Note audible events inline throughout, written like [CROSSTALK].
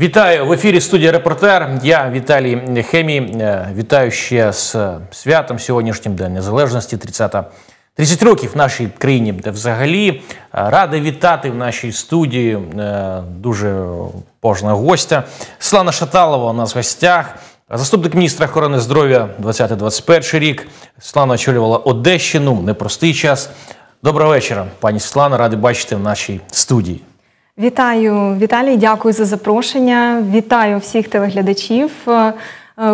Вітаю в ефірі студія репортер. Я Віталій Хемі. Е, вітаю ще з е, святом сьогоднішнім День Незалежності. 30 30 років в нашій країні, де взагалі е, радий вітати в нашій студії. Дуже пожна гостя. Слана Шаталова у нас в гостях, заступник міністра охорони здоров'я 2020-2021 рік. Слана очолювала Одещину непростий час. Доброго вечора, пані Слана. Ради бачити в нашій студії. Вітаю, Віталій. Дякую за запрошення. Вітаю всіх телеглядачів. Е,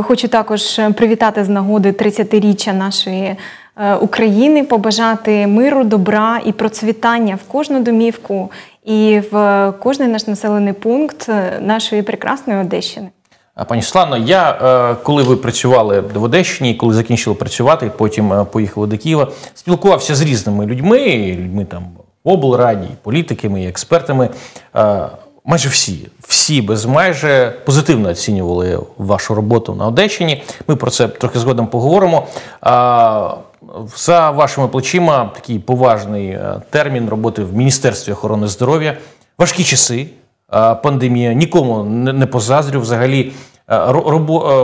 хочу також привітати з нагоди 30-річчя нашої е, України, побажати миру, добра і процвітання в кожну домівку і в кожний наш населений пункт е, нашої прекрасної Одещини. Пані Шлано, я коли ви працювали в Одещині, коли закінчили працювати, потім поїхали до Києва, спілкувався з різними людьми, людьми там облраді, політиками і експертами. Е, майже всі, всі без майже позитивно оцінювали вашу роботу на Одещині. Ми про це трохи згодом поговоримо. Е, за вашими плечима такий поважний е, термін роботи в Міністерстві охорони здоров'я. Важкі часи, пандемія нікому не позаздрю. Взагалі,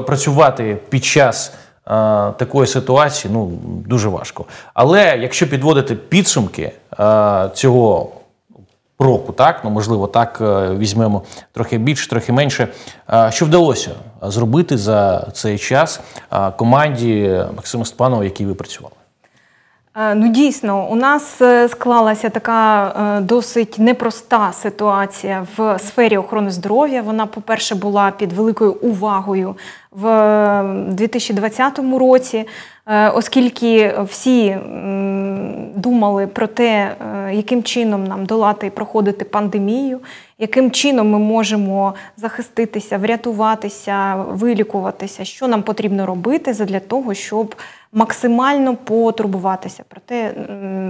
працювати під час Е, такої ситуації ну дуже важко. Але якщо підводити підсумки е, цього року, так ну можливо, так е, візьмемо трохи більше, трохи менше. Що вдалося зробити за цей час команді Максима Степанова, якій ви працювали? Е, ну, дійсно, у нас е, склалася така е, досить непроста ситуація в сфері охорони здоров'я. Вона, по-перше, була під великою увагою в 2020 році, оскільки всі думали про те, яким чином нам долати і проходити пандемію, яким чином ми можемо захиститися, врятуватися, вилікуватися, що нам потрібно робити для того, щоб максимально потурбуватися про те,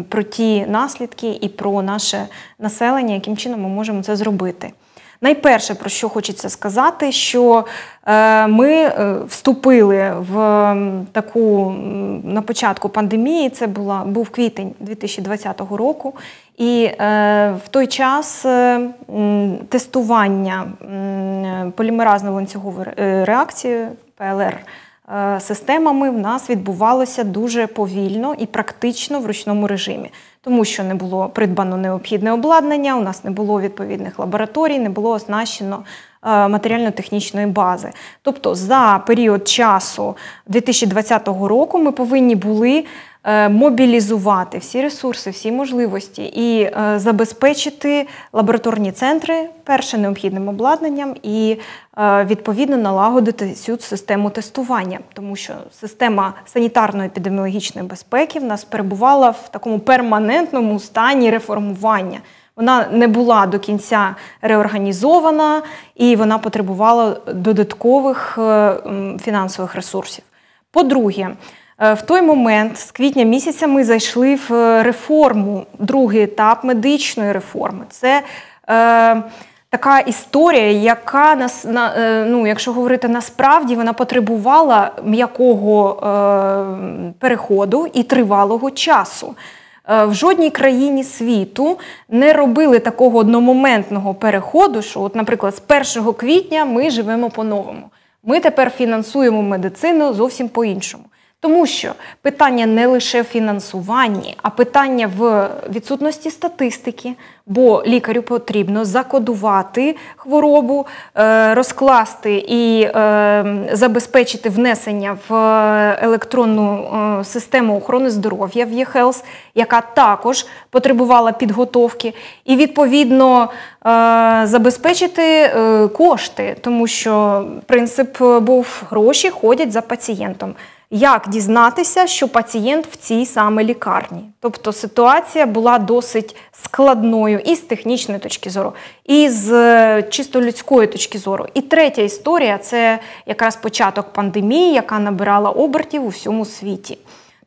про ті наслідки і про наше населення, яким чином ми можемо це зробити. Найперше, про що хочеться сказати, що е, ми е, вступили в таку на початку пандемії, це була був квітень 2020 року, і е, в той час тестування полімеразно ланцюгової реакції ПЛР Е, системами в нас відбувалося дуже повільно і практично в ручному режимі, тому що не було придбано необхідне обладнання, у нас не було відповідних лабораторій, не було оснащено е, матеріально-технічної бази. Тобто, за період часу 2020 року ми повинні були. Е, мобілізувати всі ресурси, всі можливості і е, забезпечити лабораторні центри перше необхідним обладнанням і е, відповідно налагодити цю систему тестування, тому що система санітарно-епідеміологічної безпеки в нас перебувала в такому перманентному стані реформування. Вона не була до кінця реорганізована і вона потребувала додаткових фінансових ресурсів. По-друге, Е, в той момент, з квітня місяця, ми зайшли в е, реформу, другий етап медичної реформи. Це е, така історія, яка нас на е, ну, якщо говорити насправді, вона потребувала м'якого е, переходу і тривалого часу. В жодній країні світу не робили такого одномоментного переходу, що, от, наприклад, з 1 квітня ми живемо по-новому. Ми тепер фінансуємо медицину зовсім по-іншому. Тому що питання не лише в фінансуванні, а питання в відсутності статистики, бо лікарю потрібно закодувати хворобу, е, розкласти і е, забезпечити внесення в е, електронну систему охорони здоров'я в ЄХЕЛС, яка також потребувала підготовки, і відповідно забезпечити кошти, тому що принцип був гроші ходять за пацієнтом як дізнатися, що пацієнт в цій саме лікарні. Тобто ситуація була досить складною і з технічної точки зору, і з е, чисто людської точки зору. І третя історія це якраз початок пандемії, яка набирала обертів у всьому світі.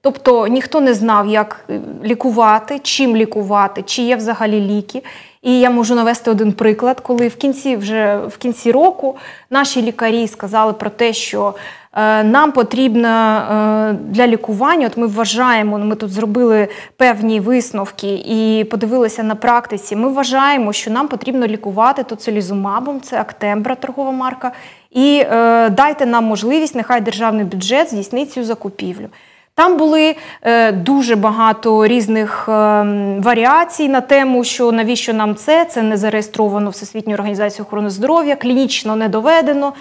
Тобто ніхто не знав, як е, лікувати, чим лікувати, чи є взагалі ліки. І я можу навести один приклад, коли в кінці вже в кінці року наші лікарі сказали про те, що Е, нам потрібно е, для лікування. От ми вважаємо, ми тут зробили певні висновки і подивилися на практиці. Ми вважаємо, що нам потрібно лікувати тоцилізумабом, це Актембра, торгова марка, і е, дайте нам можливість, нехай державний бюджет здійснить цю закупівлю. Там були е, дуже багато різних е, варіацій на тему, що навіщо нам це, це не зареєстровано Всесвітньою організацією охорони здоров'я, клінічно не доведено.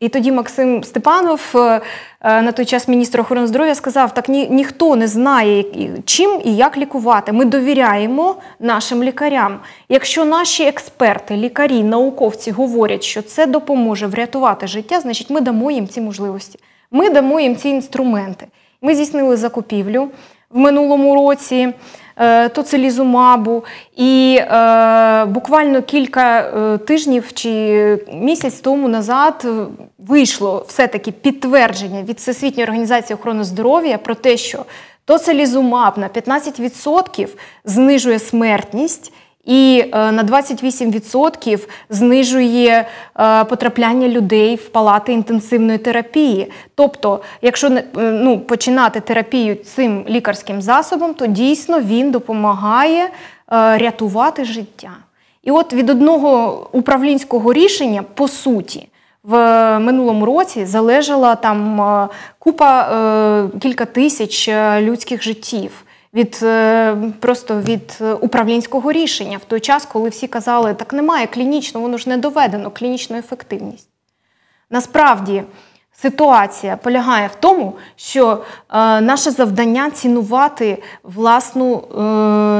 І тоді Максим Степанов, е, е, на той час міністр охорони здоров'я, сказав: так ні, ніхто не знає, чим і як лікувати. Ми довіряємо нашим лікарям. Якщо наші експерти, лікарі, науковці говорять, що це допоможе врятувати життя, значить ми дамо їм ці можливості. Ми дамо їм ці інструменти. Ми здійснили закупівлю в минулому році. Е, Тоцелізумабу, І е, буквально кілька е, тижнів чи місяць тому назад вийшло все-таки підтвердження від Всесвітньої організації охорони здоров'я про те, що тоцилізумаб на 15% знижує смертність і е, на 28% знижує е, потрапляння людей в палати інтенсивної терапії. Тобто, якщо е, ну, починати терапію цим лікарським засобом, то дійсно він допомагає рятувати життя. І от від одного управлінського рішення по суті. В минулому році залежала там купа кілька тисяч людських життів від е, просто від е, управлінського рішення в той час, коли всі казали, так немає клінічно, воно ж не доведено, клінічну ефективність. Насправді ситуація полягає в тому, що е, наше завдання цінувати власну е,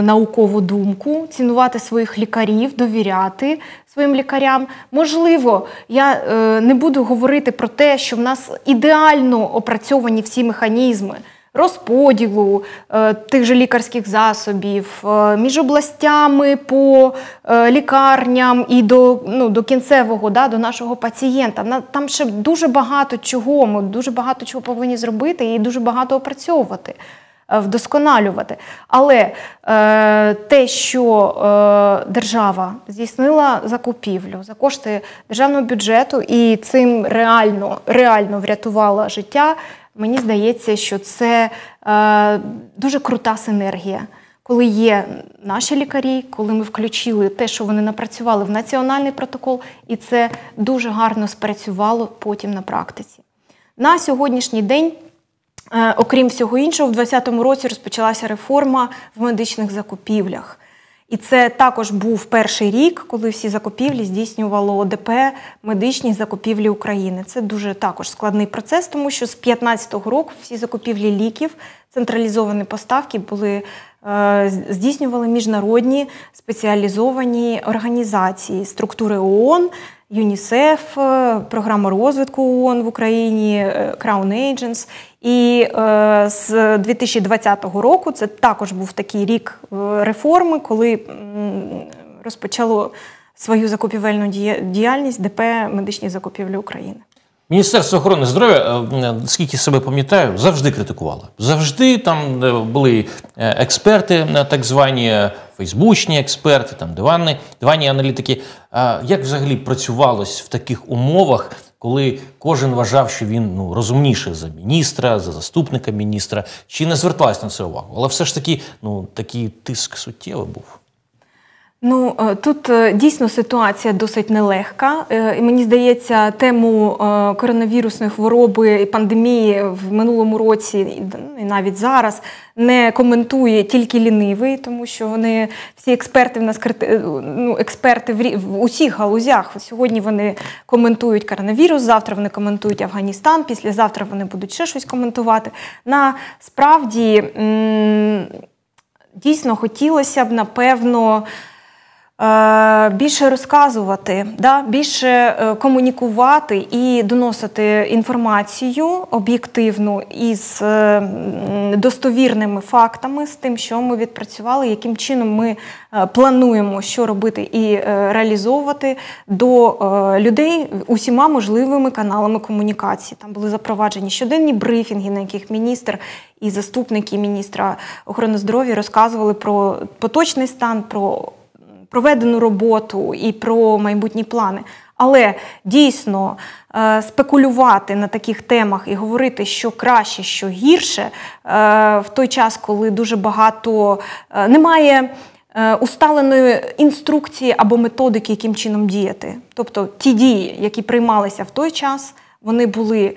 наукову думку, цінувати своїх лікарів, довіряти своїм лікарям. Можливо, я е, не буду говорити про те, що в нас ідеально опрацьовані всі механізми. Розподілу е, тих же лікарських засобів е, між областями по е, лікарням і до ну, до кінцевого, да, до нашого пацієнта. На, там ще дуже багато чого. Ми дуже багато чого повинні зробити і дуже багато опрацьовувати, е, вдосконалювати. Але е, те, що е, держава здійснила закупівлю за кошти державного бюджету, і цим реально, реально врятувала життя. Мені здається, що це е, дуже крута синергія. Коли є наші лікарі, коли ми включили те, що вони напрацювали в національний протокол, і це дуже гарно спрацювало потім на практиці. На сьогоднішній день, е, окрім всього іншого, в 2020 році розпочалася реформа в медичних закупівлях. І це також був перший рік, коли всі закупівлі здійснювало ОДП медичні закупівлі України. Це дуже також складний процес, тому що з 2015 року всі закупівлі ліків, централізовані поставки були Е, здійснювали міжнародні спеціалізовані організації, структури ООН, ЮНІСЕФ, е, програма розвитку ООН в Україні, Краун е, Agents. І з 2020 року це також був такий рік реформи, коли розпочало свою закупівельну діяльність ДП медичні закупівлі України. Міністерство охорони здоров'я, е, е, скільки себе пам'ятаю, завжди критикувало. Завжди там е, були експерти, так звані фейсбучні експерти, там дивани дивані аналітики. А Як взагалі працювалось в таких умовах, коли кожен вважав, що він ну розумніше за міністра, за заступника міністра, чи не зверталась на це увагу? Але все ж таки, ну такий тиск суттєвий був. Ну е, тут е, дійсно ситуація досить нелегка. Е, і Мені здається, тему коронавірусної хвороби і пандемії в минулому році ну, і навіть зараз не коментує тільки лінивий, тому що вони всі експерти в нас ну, експерти в усіх галузях. Сьогодні вони коментують коронавірус, завтра вони коментують Афганістан. Післязавтра вони будуть ще щось коментувати. Насправді дійсно хотілося б напевно. Е, більше розказувати, да, більше е, комунікувати і доносити інформацію об'єктивну із е, достовірними фактами, з тим, що ми відпрацювали, яким чином ми плануємо, що робити і реалізовувати до людей усіма можливими каналами комунікації. Там були запроваджені щоденні брифінги, на яких міністр. І заступники міністра охорони здоров'я розказували про поточний стан, про проведену роботу і про майбутні плани. Але дійсно е, спекулювати на таких темах і говорити, що краще, що гірше, е, в той час, коли дуже багато е, немає. Усталеної інструкції або методики, яким чином діяти, тобто ті дії, які приймалися в той час, вони були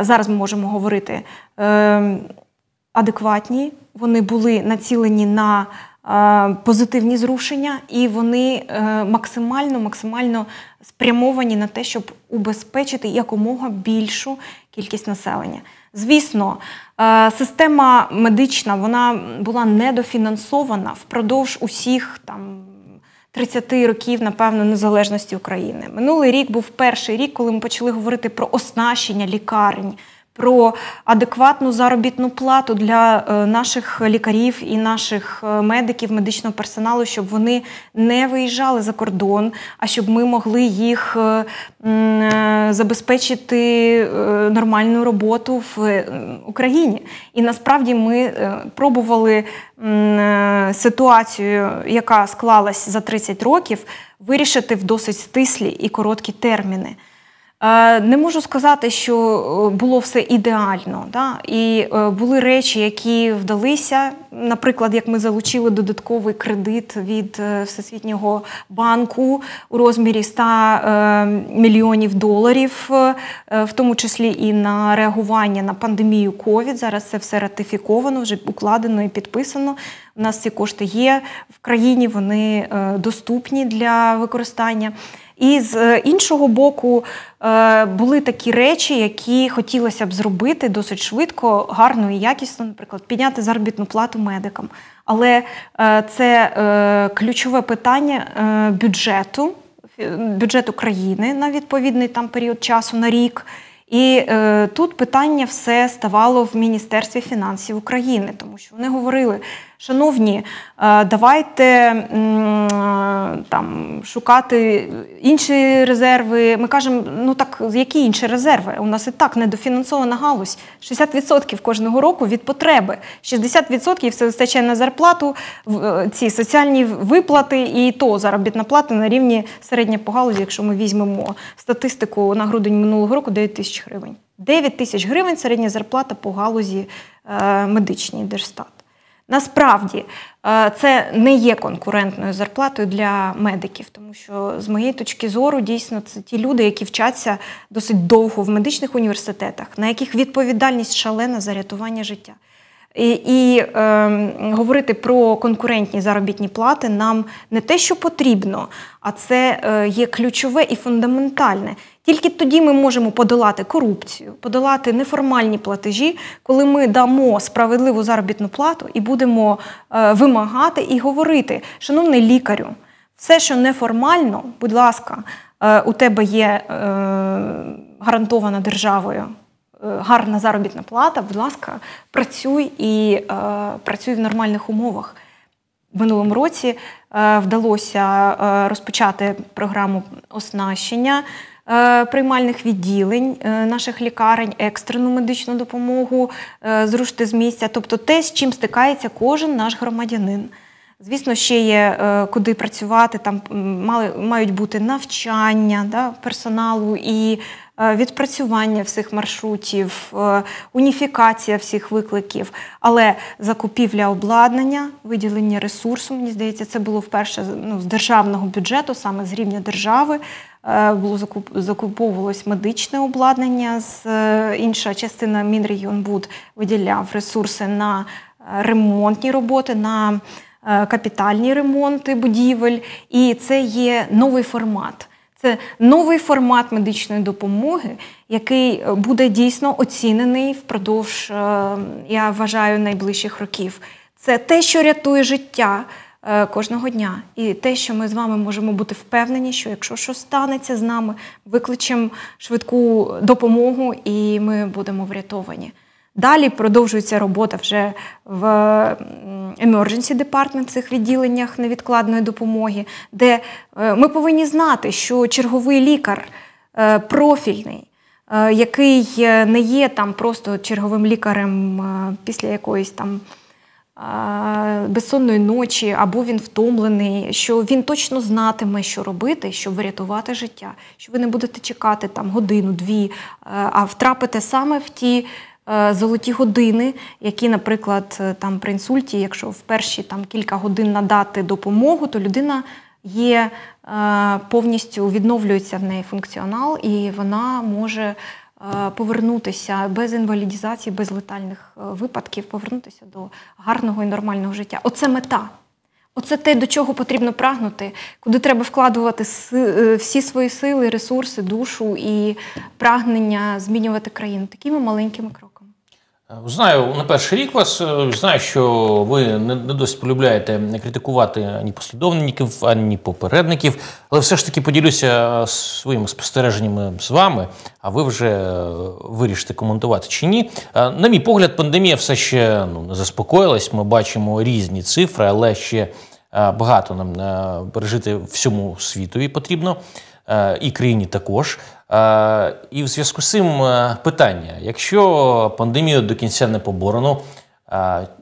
зараз. Ми можемо говорити ем, адекватні, вони були націлені на позитивні зрушення, і вони е, максимально максимально спрямовані на те, щоб убезпечити якомога більшу кількість населення. Звісно, е, система медична вона була недофінансована впродовж усіх там. 30 років, напевно, незалежності України. Минулий рік був перший рік, коли ми почали говорити про оснащення лікарень, про адекватну заробітну плату для е, наших лікарів і наших е, медиків, медичного персоналу, щоб вони не виїжджали за кордон, а щоб ми могли їх е, забезпечити нормальну роботу в Україні. І насправді ми пробували ситуацію, яка склалась за 30 років, вирішити в досить стислі і короткі терміни. Е, не можу сказати, що е, було все ідеально. Да? І е, були речі, які вдалися. Наприклад, як ми залучили додатковий кредит від Всесвітнього банку у розмірі 100 мільйонів доларів, в тому числі і на реагування на пандемію COVID. Зараз це все ратифіковано, вже укладено і підписано. У нас ці кошти є в країні, вони доступні для використання. І з е, іншого боку е, були такі речі, які хотілося б зробити досить швидко, гарно і якісно, наприклад, підняти заробітну плату медикам. Але е, це ключове питання бюджету, бюджету країни на відповідний там період часу на рік. І е, тут питання все ставало в Міністерстві фінансів України, тому що вони говорили, Шановні, е, давайте е, там шукати інші резерви. Ми кажемо, ну так які інші резерви? У нас і так недофінансована галузь. 60% кожного року від потреби, 60% все вистачає на зарплату, е, ці соціальні виплати, і то заробітна плата на рівні середня по галузі, якщо ми візьмемо статистику на грудень минулого року 9 тисяч гривень. 9 тисяч гривень середня зарплата по галузі медичній держстат. Насправді е, це не є конкурентною зарплатою для медиків, тому що з моєї точки зору дійсно це ті люди, які вчаться досить довго в медичних університетах, на яких відповідальність шалена за рятування життя. І і е, говорити про конкурентні заробітні плати нам не те, що потрібно, а це е, є ключове і фундаментальне. Тільки тоді ми можемо подолати корупцію, подолати неформальні платежі, коли ми дамо справедливу заробітну плату і будемо е, вимагати і говорити, шановний лікарю, все, що неформально, будь ласка, е, у тебе є е, гарантована державою. Е, гарна заробітна плата, будь ласка, працюй і е, працюй в нормальних умовах. Минулому році е, вдалося е, розпочати програму оснащення е, приймальних відділень е, наших лікарень, екстрену медичну допомогу, зрушити з місця, тобто те, з чим стикається кожен наш громадянин. Звісно, ще є куди працювати, там мали мають бути навчання да, персоналу і Е, відпрацювання всіх маршрутів, е, уніфікація всіх викликів, але закупівля обладнання, виділення ресурсу, мені здається, це було вперше ну, з державного бюджету, саме з рівня держави. Е, було закуп закуповувалось медичне обладнання, з інша частина Мінрегіонбуд виділяв ресурси на ремонтні роботи, на капітальні ремонти будівель. І це є новий формат. Це новий формат медичної допомоги, який е, буде дійсно оцінений впродовж, е, я вважаю, найближчих років. Це те, що рятує життя е, кожного дня, і те, що ми з вами можемо бути впевнені, що якщо щось станеться з нами, викличемо швидку допомогу, і ми будемо врятовані. Далі продовжується робота вже в emergency department, цих відділеннях невідкладної допомоги, де е, ми повинні знати, що черговий лікар е, профільний, е, який не є там просто черговим лікарем після якоїсь там. Безсонної ночі або він втомлений, що він точно знатиме, що робити, щоб врятувати життя, що ви не будете чекати там годину-дві, а втрапите саме в ті Е, золоті години, які, наприклад, е, там при інсульті, якщо в перші там кілька годин надати допомогу, то людина є е, повністю відновлюється в неї функціонал, і вона може. Повернутися без інвалідізації, без летальних випадків, повернутися до гарного і нормального життя. Оце мета. Оце те, до чого потрібно прагнути, куди треба вкладувати всі свої сили, ресурси, душу і прагнення змінювати країну такими маленькими кроками. Знаю, на перший рік вас е, знаю, що ви не досить полюбляєте не критикувати ані послідовників, ані попередників, але все ж таки поділюся е, своїми спостереженнями з вами, а ви вже е, вирішите коментувати чи ні. На мій погляд, пандемія все ще ну, не заспокоїлась. Ми бачимо різні цифри, але ще багато нам пережити всьому світові потрібно. Е, і країні також. Е, і в зв'язку з цим е, питання: якщо пандемію до кінця не поборено,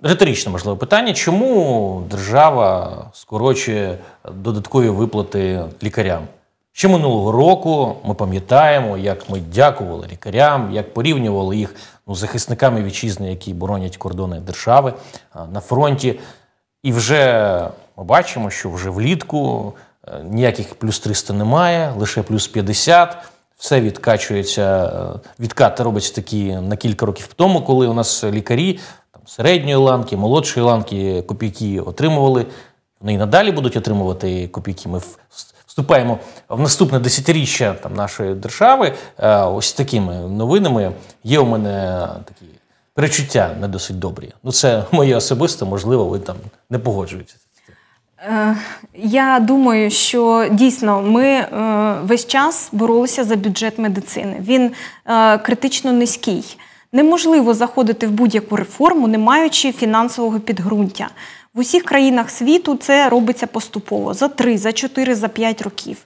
риторичне можливе питання, чому держава скорочує додаткові виплати лікарям? Ще минулого року ми пам'ятаємо, як ми дякували лікарям, як порівнювали їх ну, захисниками вітчизни, які боронять кордони держави на фронті. І вже ми бачимо, що вже влітку Е, ніяких плюс 300 немає, лише плюс 50. Все відкачується. Е, Відкати робиться такі на кілька років тому, коли у нас лікарі там, середньої ланки, молодшої ланки копійки отримували. Вони і надалі будуть отримувати копійки. Ми вступаємо в наступне десятиріччя там, нашої держави. Е, ось такими новинами є у мене такі перечуття не досить добрі. Ну, це моє особисто. можливо, ви там не погоджуєтеся. Е, я думаю, що дійсно ми е, весь час боролися за бюджет медицини. Він е, критично низький. Неможливо заходити в будь-яку реформу, не маючи фінансового підґрунтя. В усіх країнах світу це робиться поступово за 3, за 4, за 5 років.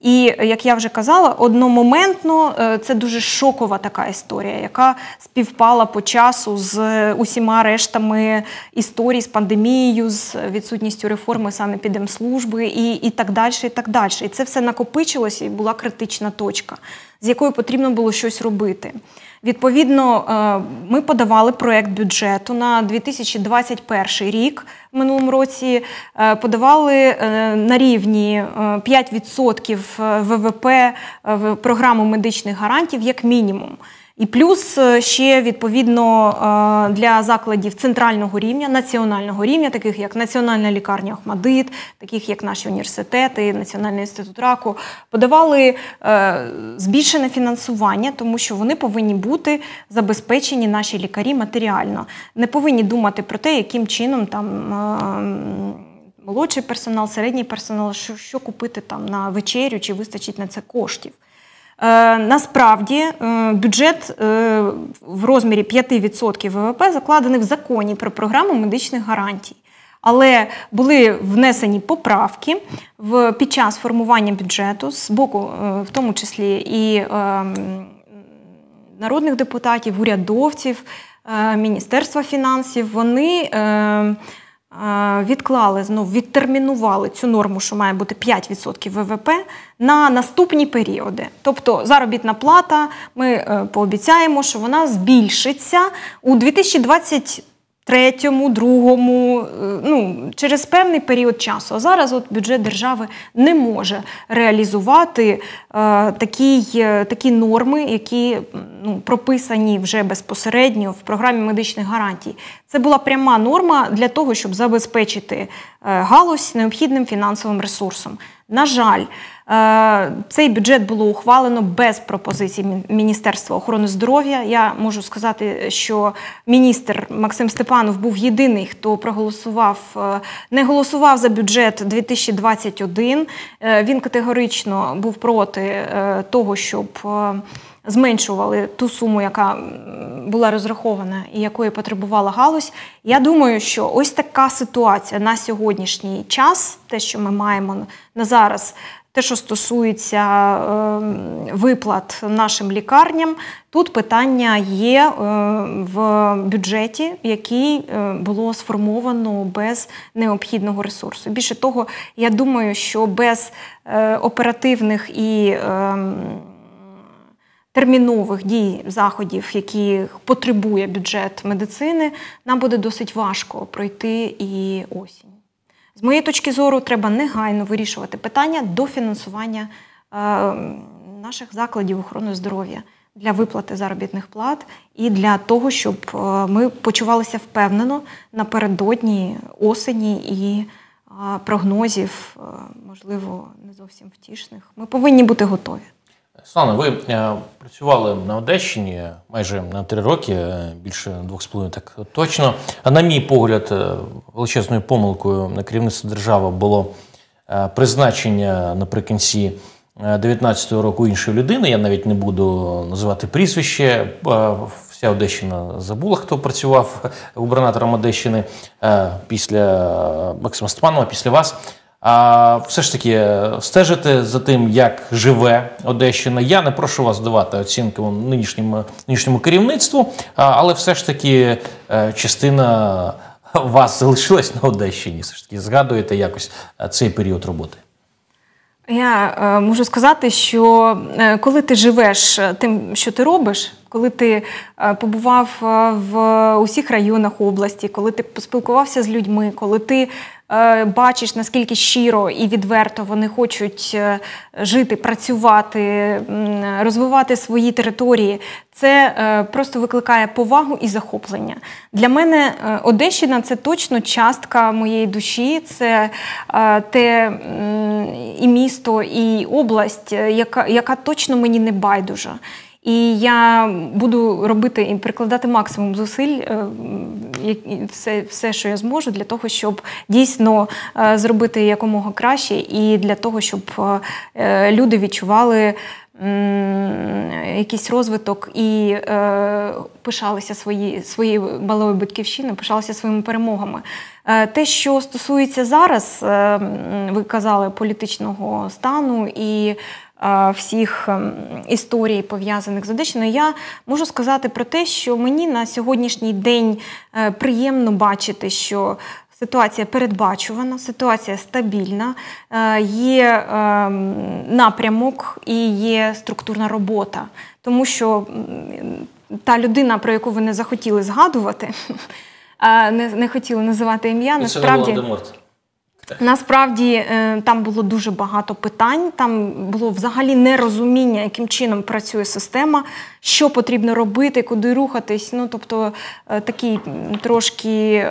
І як я вже казала, одномоментно е, це дуже шокова така історія, яка співпала по часу з е, усіма рештами історій з пандемією, з відсутністю реформи санепідемслужби і і так далі. І так далі. І це все накопичилося і була критична точка з якою потрібно було щось робити. Відповідно, е, ми подавали проєкт бюджету на 2021 рік в минулому році. Е, подавали е, на рівні 5% ВВП в програму медичних гарантів як мінімум. І плюс е, ще відповідно е, для закладів центрального рівня, національного рівня, таких як Національна лікарня Охмадит, таких як наші університети, Національний інститут раку, подавали е, збільшене фінансування, тому що вони повинні бути забезпечені наші лікарі матеріально, не повинні думати про те, яким чином там. Молодший персонал, середній персонал, що що купити там на вечерю, чи вистачить на це коштів. Е, насправді е, бюджет е, в розмірі 5% ВВП закладений в законі про програму медичних гарантій. Але були внесені поправки в під час формування бюджету з боку, в тому числі і народних депутатів, урядовців, Міністерства фінансів. Вони відклали ну, відтермінували цю норму, що має бути 5% ВВП на наступні періоди. Тобто заробітна плата, ми е, пообіцяємо, що вона збільшиться у 2023 третьому, другому, е, ну через певний період часу. А зараз от бюджет держави не може реалізувати е, такі, е, такі норми, які ну, прописані вже безпосередньо в програмі медичних гарантій. Це була пряма норма для того, щоб забезпечити е, галузь необхідним фінансовим ресурсом. На жаль. Е, цей бюджет було ухвалено без пропозицій Міністерства охорони здоров'я. Я можу сказати, що міністр Максим Степанов був єдиний, хто проголосував, е, не голосував за бюджет 2021. Е, він категорично був проти того, щоб. Зменшували ту суму, яка була розрахована і якої потребувала галузь. Я думаю, що ось така ситуація на сьогоднішній час, те, що ми маємо на зараз, те, що стосується ем, виплат нашим лікарням, тут питання є е, в бюджеті, який е, було сформовано без необхідного ресурсу. Більше того, я думаю, що без е, оперативних і ем, Термінових дій заходів, які потребує бюджет медицини, нам буде досить важко пройти і осінь. З моєї точки зору, треба негайно вирішувати питання дофінансування фінансування е, наших закладів охорони здоров'я для виплати заробітних плат і для того, щоб е, ми почувалися впевнено напередодні осені і е, прогнозів, можливо, не зовсім втішних. Ми повинні бути готові. Слана, ви е, працювали на Одещині майже на три роки, е, більше двох з половиною так точно. А на мій погляд, е, величезною помилкою на керівництво держави було призначення наприкінці 19-го року іншої людини. Я навіть не буду називати прізвище. Вся Одещина забула, хто працював губернатором Одещини після Максима Степанова, після вас. А все ж таки е, стежити за тим, як живе Одещина. Я не прошу вас давати оцінки нинішньому нинішньому керівництву, але все ж таки е, частина вас залишилась на Одещині. Все ж таки, згадуєте якось е, цей період роботи. Я е, можу сказати, що е, коли ти живеш тим, що ти робиш, коли ти е, побував в усіх районах області, коли ти поспілкувався з людьми, коли ти Е, бачиш, наскільки щиро і відверто вони хочуть е, жити, працювати, розвивати свої території, це е, просто викликає повагу і захоплення. Для мене Одещина це точно частка моєї душі, це те і місто, і область, яка, яка точно мені не байдужа. І я буду робити і прикладати максимум зусиль, е, все, все, що я зможу, для того, щоб дійсно е, зробити якомога краще, і для того, щоб е, люди відчували. Якийсь розвиток і пишалися свої, свої малої батьківщини, пишалися своїми перемогами. те, що стосується зараз, ви казали політичного стану і всіх ем, історій пов'язаних з Одещиною, я можу сказати про те, що мені на сьогоднішній день е, приємно бачити, що Ситуація передбачувана, ситуація стабільна, е, є ем, напрямок і є структурна робота, тому що та людина, про яку ви не захотіли згадувати, [LAUGHS] е, не хотіли називати ім'я, насправді. Насправді е, там було дуже багато питань. Там було взагалі нерозуміння, яким чином працює система, що потрібно робити, куди рухатись. Ну тобто е, такий трошки е,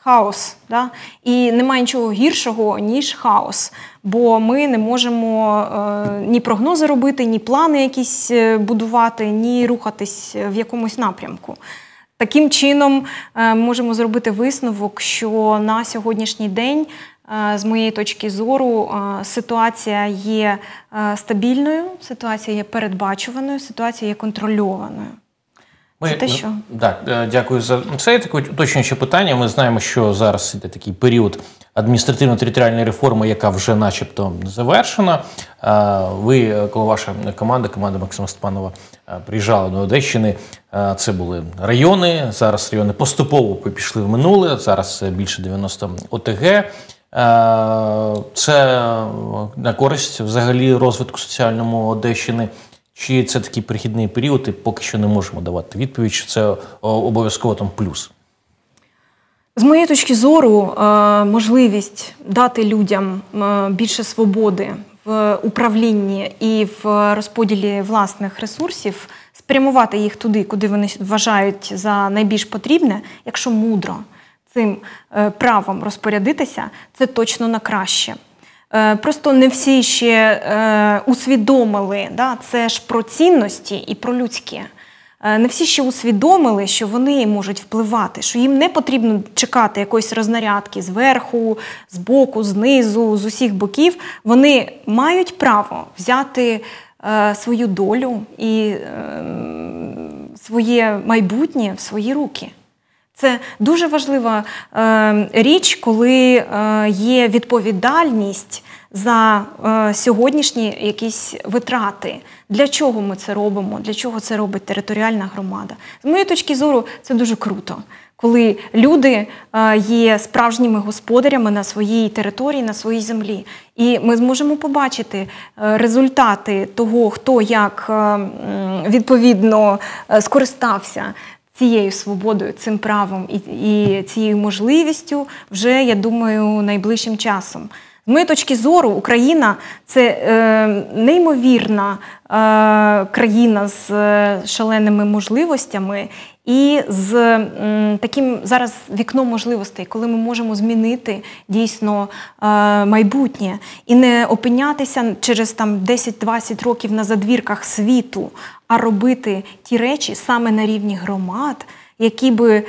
хаос, да? і немає нічого гіршого ніж хаос. Бо ми не можемо е, ні прогнози робити, ні плани якісь е, будувати, ні рухатись в якомусь напрямку. Таким чином е, можемо зробити висновок, що на сьогоднішній день, е, з моєї точки зору, е, ситуація є стабільною, ситуація є передбачуваною, ситуація є контрольованою. Ми, це те, що так, е, дякую за це. Таке уточнююче питання. Ми знаємо, що зараз іде такий період адміністративно-територіальної реформи, яка вже, начебто, завершена. Ви, е, коли ваша команда, команда Максима Степанова, е, приїжджала до Одещини. Це були райони. Зараз райони поступово пішли в минуле. Зараз більше 90 ОТГ. Це на користь взагалі розвитку соціальному Одещини. Чи це такий перехідний період, і поки що не можемо давати відповідь, чи це обов'язково там плюс? З моєї точки зору, е, можливість дати людям е, більше свободи в управлінні і в розподілі власних ресурсів, спрямувати їх туди, куди вони вважають за найбільш потрібне, якщо мудро цим е, правом розпорядитися, це точно на краще. Е, просто не всі ще е, усвідомили, да, це ж про цінності і про людське. Не всі ще усвідомили, що вони можуть впливати, що їм не потрібно чекати якоїсь рознарядки зверху, збоку, знизу, з усіх боків. Вони мають право взяти е, свою долю і ем, своє майбутнє в свої руки. Це дуже важлива е, річ, коли е, є відповідальність за е, сьогоднішні якісь витрати. Для чого ми це робимо? Для чого це робить територіальна громада? З моєї точки зору, це дуже круто, коли люди е, є справжніми господарями на своїй території, на своїй землі. І ми зможемо побачити е, результати того, хто як е, відповідно скористався цією свободою, цим правом і, і цією можливістю вже я думаю найближчим часом моєї точки зору, Україна це е, неймовірна е, країна з е, шаленими можливостями і з е, таким зараз вікном можливостей, коли ми можемо змінити дійсно е, майбутнє і не опинятися через там 10-20 років на задвірках світу, а робити ті речі саме на рівні громад. Які би е,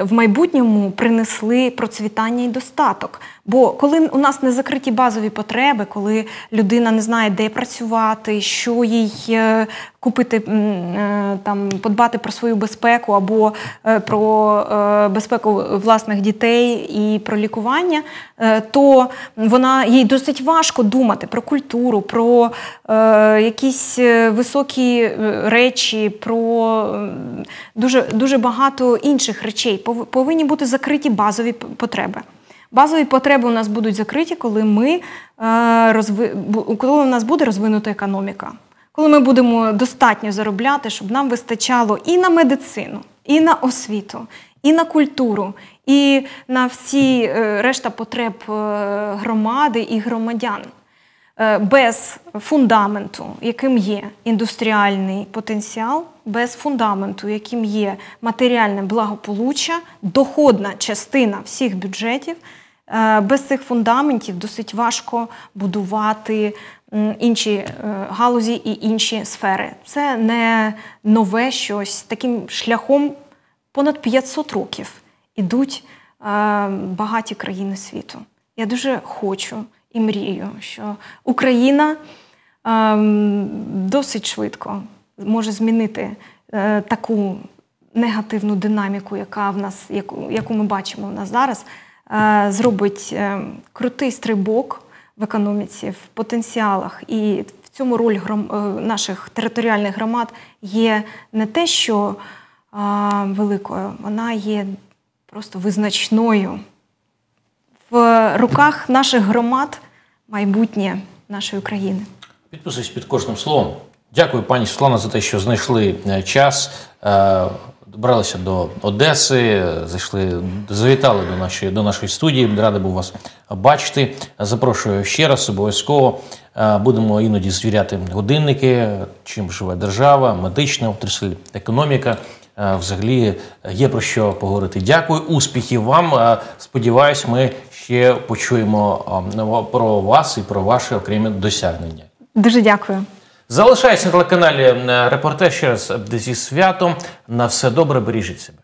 в майбутньому принесли процвітання і достаток, Бо коли у нас не закриті базові потреби, коли людина не знає, де працювати, що їй е, купити, е, там подбати про свою безпеку або е, про безпеку власних дітей і про лікування, то вона їй досить важко думати про культуру, про якісь високі речі, про дуже, дуже багато інших речей. Повинні бути закриті базові потреби базові потреби у нас будуть закриті, коли ми е, розви... коли у нас буде розвинута економіка, коли ми будемо достатньо заробляти, щоб нам вистачало і на медицину, і на освіту, і на культуру, і на всі е, решта потреб е, громади і громадян. Без фундаменту, яким є індустріальний потенціал, без фундаменту, яким є матеріальне благополуччя, доходна частина всіх бюджетів. Е, без цих фундаментів досить важко будувати інші е, галузі і інші сфери. Це не нове щось. Таким шляхом понад 500 років ідуть е, багаті країни світу. Я дуже хочу і мрію, що Україна досить швидко може змінити таку негативну динаміку, яка в нас, яку ми бачимо в нас зараз. Е, зробить е, крутий стрибок в економіці, в потенціалах. І в цьому роль гром е, наших територіальних громад є не те, що великою, вона є просто визначною. В руках наших громад майбутнє нашої країни. Підписуюсь під кожним словом. Дякую, пані Світлана, за те, що знайшли час. Добралися до Одеси, зайшли, завітали до нашої до нашої студії. Радий був вас бачити. Запрошую ще раз обов'язково. Е, будемо іноді звіряти годинники, чим живе держава, медична отрасль, економіка. Е, взагалі є про що поговорити. Дякую, успіхів вам. Е, сподіваюсь, ми ще почуємо про вас і про ваші окремі досягнення. Дуже дякую. Залишайся на телеканалі е, репортер ще раз е, зі святом. На все добре, бережіть себе.